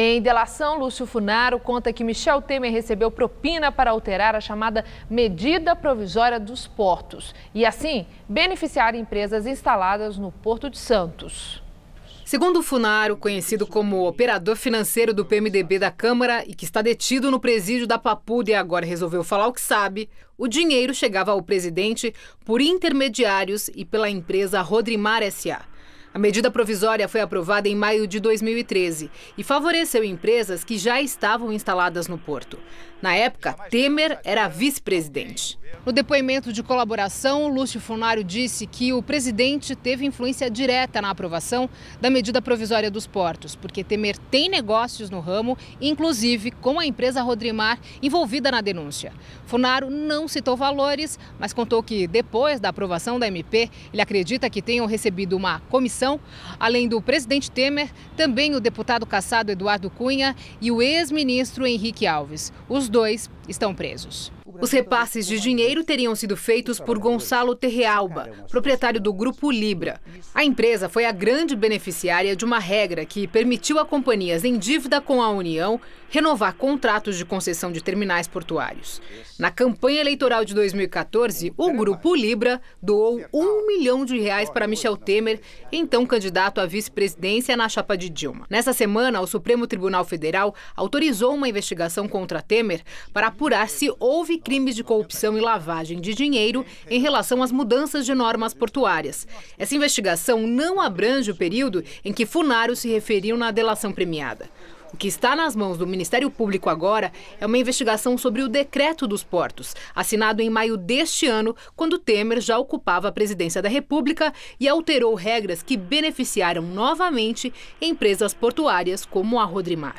Em delação, Lúcio Funaro conta que Michel Temer recebeu propina para alterar a chamada medida provisória dos portos e, assim, beneficiar empresas instaladas no Porto de Santos. Segundo Funaro, conhecido como operador financeiro do PMDB da Câmara e que está detido no presídio da Papuda e agora resolveu falar o que sabe, o dinheiro chegava ao presidente por intermediários e pela empresa Rodrimar SA. A medida provisória foi aprovada em maio de 2013 e favoreceu empresas que já estavam instaladas no porto. Na época, Temer era vice-presidente. No depoimento de colaboração, Lúcio Funário disse que o presidente teve influência direta na aprovação da medida provisória dos portos, porque Temer tem negócios no ramo, inclusive com a empresa Rodrimar envolvida na denúncia. Funário não citou valores, mas contou que depois da aprovação da MP, ele acredita que tenham recebido uma comissão Além do presidente Temer, também o deputado caçado Eduardo Cunha e o ex-ministro Henrique Alves. Os dois estão presos. Os repasses de dinheiro teriam sido feitos por Gonçalo Terrealba, proprietário do Grupo Libra. A empresa foi a grande beneficiária de uma regra que permitiu a companhias em dívida com a União renovar contratos de concessão de terminais portuários. Na campanha eleitoral de 2014, o Grupo Libra doou um milhão de reais para Michel Temer, então candidato à vice-presidência na chapa de Dilma. Nessa semana, o Supremo Tribunal Federal autorizou uma investigação contra Temer para apurar se houve crimes de corrupção e lavagem de dinheiro em relação às mudanças de normas portuárias. Essa investigação não abrange o período em que Funaro se referiu na delação premiada. O que está nas mãos do Ministério Público agora é uma investigação sobre o decreto dos portos, assinado em maio deste ano, quando Temer já ocupava a presidência da República e alterou regras que beneficiaram novamente empresas portuárias como a Rodrimar.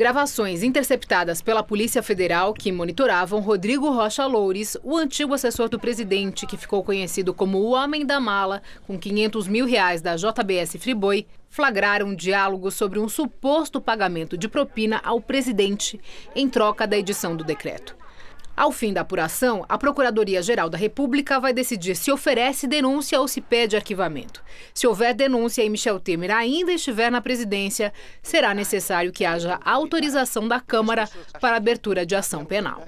Gravações interceptadas pela Polícia Federal que monitoravam Rodrigo Rocha Loures, o antigo assessor do presidente, que ficou conhecido como o Homem da Mala, com 500 mil reais da JBS Friboi, flagraram um diálogo sobre um suposto pagamento de propina ao presidente em troca da edição do decreto. Ao fim da apuração, a Procuradoria-Geral da República vai decidir se oferece denúncia ou se pede arquivamento. Se houver denúncia e Michel Temer ainda estiver na presidência, será necessário que haja autorização da Câmara para abertura de ação penal.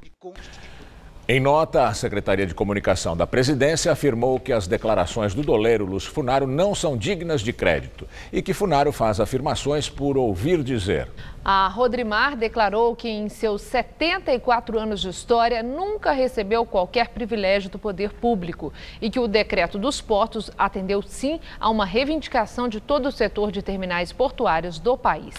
Em nota, a Secretaria de Comunicação da Presidência afirmou que as declarações do doleiro Lúcio Funaro não são dignas de crédito e que Funaro faz afirmações por ouvir dizer. A Rodrimar declarou que em seus 74 anos de história nunca recebeu qualquer privilégio do poder público e que o decreto dos portos atendeu sim a uma reivindicação de todo o setor de terminais portuários do país.